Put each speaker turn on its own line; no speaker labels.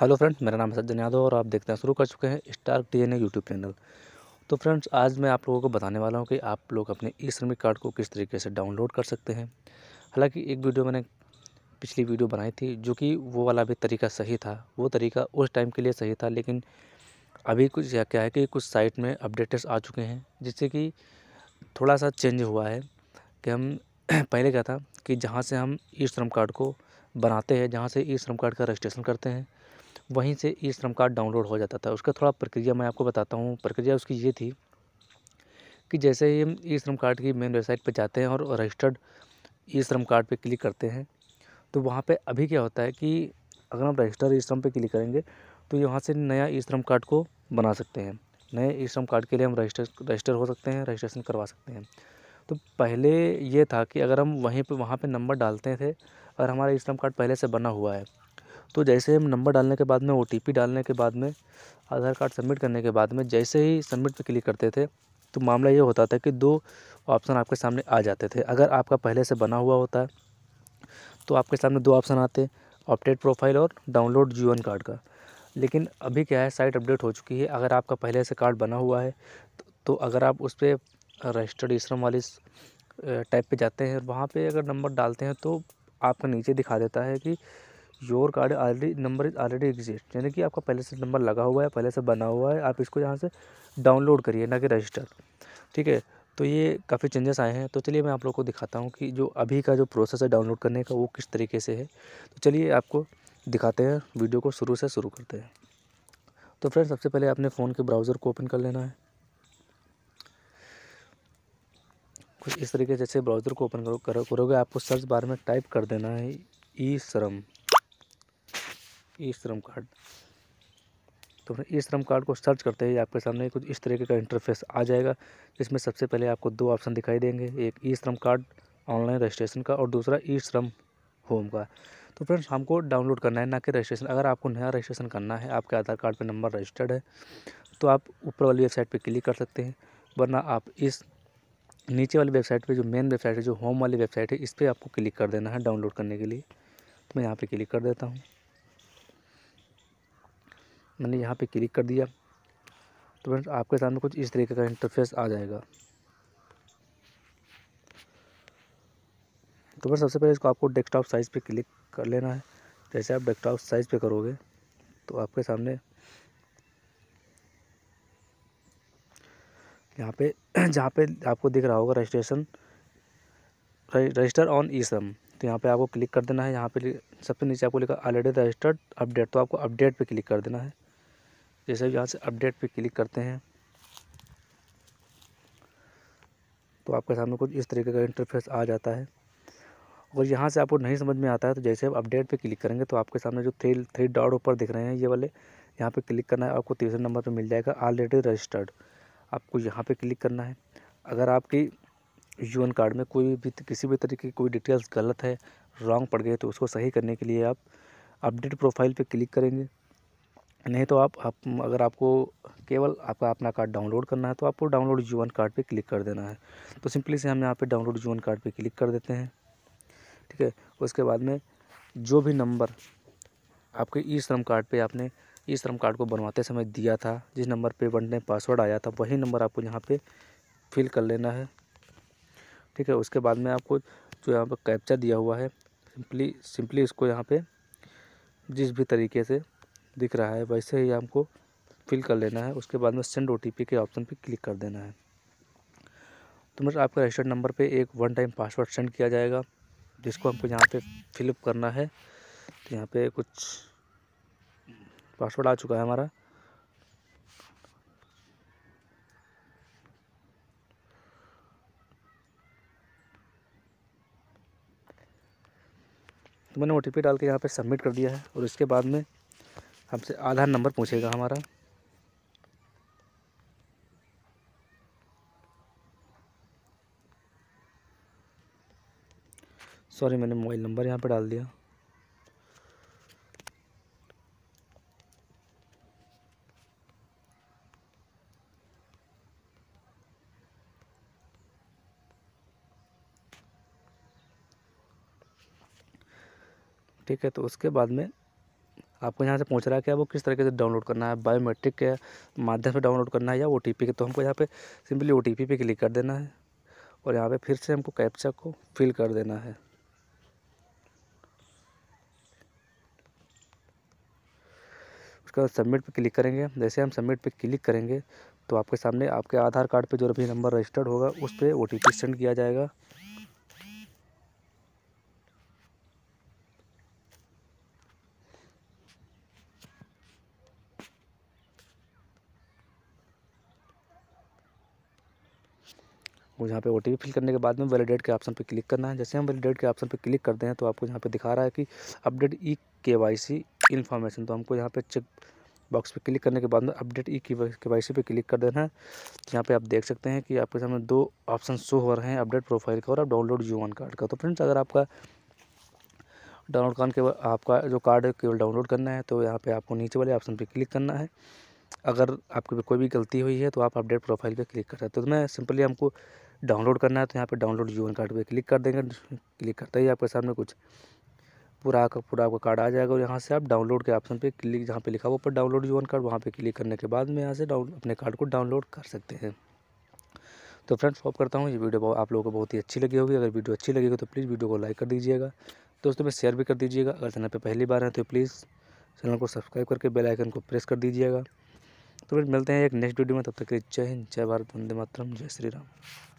hello friends मेरा नाम है सज्जन यादव और आप देखना शुरू कर चुके हैं star T N YouTube channel तो फ्रेंड्स आज मैं आप लोगों को बताने वाला हूँ कि आप लोग अपने ई श्रमिक कार्ड को किस तरीके से डाउनलोड कर सकते हैं हालांकि एक वीडियो मैंने पिछली वीडियो बनाई थी जो कि वो वाला भी तरीका सही था वो तरीका उस टाइम के लिए सही था लेकिन अभी कुछ क्या है कि कुछ साइट में अपडेट्स आ चुके हैं जिससे कि थोड़ा सा चेंज हुआ है कि हम पहले क्या था कि जहाँ से हम ई श्रम कार्ड को बनाते हैं जहाँ से ई श्रम कार्ड का रजिस्ट्रेशन करते हैं वहीं से ई श्रम कार्ड डाउनलोड हो जाता था उसका थोड़ा प्रक्रिया मैं आपको बताता हूँ प्रक्रिया उसकी ये थी कि जैसे ही हम ई श्रम कार्ड की मेन वेबसाइट पर जाते हैं और रजिस्टर्ड ई श्रम कार्ड पर क्लिक करते हैं तो वहाँ पर अभी क्या होता है कि अगर हम रजिस्टर ई श्रम पर क्लिक करेंगे तो यहाँ से नया ई श्रम कार्ड को बना सकते हैं नए ई श्रम कार्ड के लिए हम रजिस्टर रजिस्टर हो सकते हैं रजिस्ट्रेशन करवा सकते हैं तो पहले ये था कि अगर हम वहीं पे वहाँ पे नंबर डालते थे और हमारा ई श्रम कार्ड पहले से बना हुआ है तो जैसे हम नंबर डालने के बाद में ओ डालने के बाद में आधार कार्ड सबमिट करने के बाद में जैसे ही सबमिट पर क्लिक करते थे तो मामला ये होता था कि दो ऑप्शन आपके सामने आ जाते थे अगर आपका पहले से बना हुआ होता है तो आपके सामने दो ऑप्शन आते अपडेट प्रोफाइल और डाउनलोड जीवन कार्ड का लेकिन अभी क्या है साइट अपडेट हो चुकी है अगर आपका पहले से कार्ड बना हुआ है तो, अगर आप उस पर रजिस्टर्ड इसम वाली टाइप पे जाते हैं और वहाँ पे अगर नंबर डालते हैं तो आपका नीचे दिखा देता है कि your card already number is already exist यानी कि आपका पहले से नंबर लगा हुआ है पहले से बना हुआ है आप इसको यहाँ से डाउनलोड करिए ना कि रजिस्टर ठीक है तो ये काफ़ी चेंजेस आए हैं तो चलिए मैं आप लोग को दिखाता हूँ कि जो अभी का जो प्रोसेस है डाउनलोड करने का वो किस तरीके से है तो चलिए आपको दिखाते हैं वीडियो को शुरू से शुरू करते हैं तो फ्रेंड सबसे पहले आपने फ़ोन के ब्राउज़र को ओपन कर लेना है कुछ इस तरीके जैसे ब्राउज़र को ओपन करो करोगे आपको सर्च बार में टाइप कर देना है ई श्रम ई श्रम कार्ड तो फिर ई श्रम कार्ड को सर्च करते ही आपके सामने कुछ इस तरीके का इंटरफेस आ जाएगा जिसमें सबसे पहले आपको दो ऑप्शन दिखाई देंगे एक ई श्रम कार्ड ऑनलाइन रजिस्ट्रेशन का और दूसरा ई श्रम होम का तो फ्रेंड्स हमको डाउनलोड करना है ना कि रजिस्ट्रेशन अगर आपको नया रजिस्ट्रेशन करना है आपके आधार कार्ड पर नंबर रजिस्टर्ड है तो आप ऊपर वाली वेबसाइट पर क्लिक कर सकते हैं वरना आप इस नीचे वाली वेबसाइट पे जो मेन वेबसाइट है जो होम वाली वेबसाइट है इस पर आपको क्लिक कर देना है डाउनलोड करने के लिए तो मैं यहाँ पे क्लिक कर देता हूँ मैंने यहाँ पे क्लिक कर दिया तो फ्रेंड्स आपके सामने कुछ इस तरीके का इंटरफेस आ जाएगा तो फिर सबसे पहले इसको आपको डेस्कटॉप साइज़ पे क्लिक कर लेना है जैसे आप डेस्कटॉप साइज़ पे करोगे तो आपके सामने यहाँ पे जहाँ पे आपको दिख रहा होगा रजिस्ट्रेशन रजिस्टर ऑन ई सम तो यहाँ पे आपको क्लिक कर देना है यहाँ पे सबसे नीचे आपको लिखा ऑलरेडी रजिस्टर्ड अपडेट तो आपको अपडेट पे क्लिक कर देना है जैसे यहाँ से अपडेट पे क्लिक करते हैं तो आपके सामने कुछ इस तरीके का इंटरफेस आ जाता है और यहाँ से आपको नहीं समझ में आता है तो जैसे आप अपडेट पे क्लिक करेंगे तो आपके सामने जो थ्री थ्री डॉट ऊपर दिख रहे हैं ये वाले यहाँ पे क्लिक करना है आपको तीसरे नंबर पे मिल जाएगा ऑलरेडी रजिस्टर्ड आपको यहाँ पे क्लिक करना है अगर आपकी यूएन कार्ड में कोई भी किसी भी तरीके की कोई डिटेल्स गलत है रॉन्ग पड़ गई तो उसको सही करने के लिए आप अपडेट प्रोफाइल पर क्लिक करेंगे नहीं तो आप, आप अगर आपको केवल आपका अपना कार्ड डाउनलोड करना है तो आपको डाउनलोड यू वन कार्ड पर क्लिक कर देना है तो सिंपली से हम यहाँ पे डाउनलोड यू वन कार्ड पर क्लिक कर देते हैं ठीक है उसके बाद में जो भी नंबर आपके ई श्रम कार्ड पे आपने ई श्रम कार्ड को बनवाते समय दिया था जिस नंबर पे वन टाइम पासवर्ड आया था वही नंबर आपको यहाँ पर फिल कर लेना है ठीक है उसके बाद में आपको जो यहाँ पर कैप्चा दिया हुआ है सिंपली सिंपली इसको यहाँ पर जिस भी तरीके से दिख रहा है वैसे ही हमको फिल कर लेना है उसके बाद में सेंड ओ के ऑप्शन पर क्लिक कर देना है तो मतलब आपके रजिस्टर्ड नंबर पे एक वन टाइम पासवर्ड सेंड किया जाएगा जिसको हमको यहाँ पे फिलअप करना है तो यहाँ पे कुछ पासवर्ड आ चुका है हमारा तो मैंने ओ डाल के यहाँ पे सबमिट कर दिया है और इसके बाद में हमसे आधार नंबर पूछेगा हमारा सॉरी मैंने मोबाइल नंबर यहाँ पे डाल दिया ठीक है तो उसके बाद में आपको यहाँ से पहुँच रहा है कि वो किस तरीके से डाउनलोड करना है बायोमेट्रिक के माध्यम से डाउनलोड करना है या ओ टी पी के तो हमको यहाँ पे सिंपली ओ टी पी पे क्लिक कर देना है और यहाँ पे फिर से हमको कैप्चा को फिल कर देना है उसके बाद सबमिट पे क्लिक करेंगे जैसे हम सबमिट पे क्लिक करेंगे तो आपके सामने आपके आधार कार्ड पर जो भी नंबर रजिस्टर्ड होगा उस पर ओ सेंड किया जाएगा आपको यहाँ पे ओ फिल करने के बाद में वैलिडेट के ऑप्शन पर क्लिक करना है जैसे हम वैलिडेट के ऑप्शन पर क्लिक करते हैं तो आपको यहाँ पे दिखा रहा है कि अपडेट ई के वाई सी इन्फॉर्मेशन तो हमको यहाँ पे चेक बॉक्स पे क्लिक करने के बाद में अपडेट ई के वाई सी पे क्लिक कर देना है तो यहाँ पे आप देख सकते हैं कि आपके सामने दो ऑप्शन शो हो रहे हैं अपडेट प्रोफाइल का और आप डाउनलोड यू वन कार्ड का तो फ्रेंड्स अगर आपका डाउनलोड कार्ड केवल आपका जो कार्ड है केवल डाउनलोड करना है तो यहाँ पर आपको नीचे वाले ऑप्शन पर क्लिक करना है अगर आपकी कोई भी गलती हुई है तो आप अपडेट प्रोफाइल पे क्लिक कर सकते हो तो मैं सिंपली हमको डाउनलोड करना है तो यहाँ पर डाउनलोड जीवन कार्ड पर क्लिक कर देंगे क्लिक करते ही आपके सामने कुछ पूरा का पूरा आपका कार्ड आ जाएगा और यहाँ से आप डाउनलोड के ऑप्शन पे क्लिक जहाँ पे लिखा हुआ पर डाउनलोड जीवन कार्ड वहाँ पे क्लिक करने के बाद में यहाँ से डाउन अपने कार्ड को डाउनलोड कर सकते हैं तो फ्रेंड्स होप करता हूँ ये वीडियो आप लोगों को बहुत ही अच्छी लगी होगी अगर वीडियो अच्छी लगी तो प्लीज़ वीडियो को लाइक कर दीजिएगा दोस्तों में शेयर भी कर दीजिएगा अगर चैनल पर पहली बार हैं तो प्लीज़ चैनल को सब्सक्राइब करके बेलाइकन को प्रेस कर दीजिएगा तो फिर मिलते हैं एक नेक्स्ट वीडियो में तब तक के लिए जय हिंद जय भारत वंदे मातरम जय श्री राम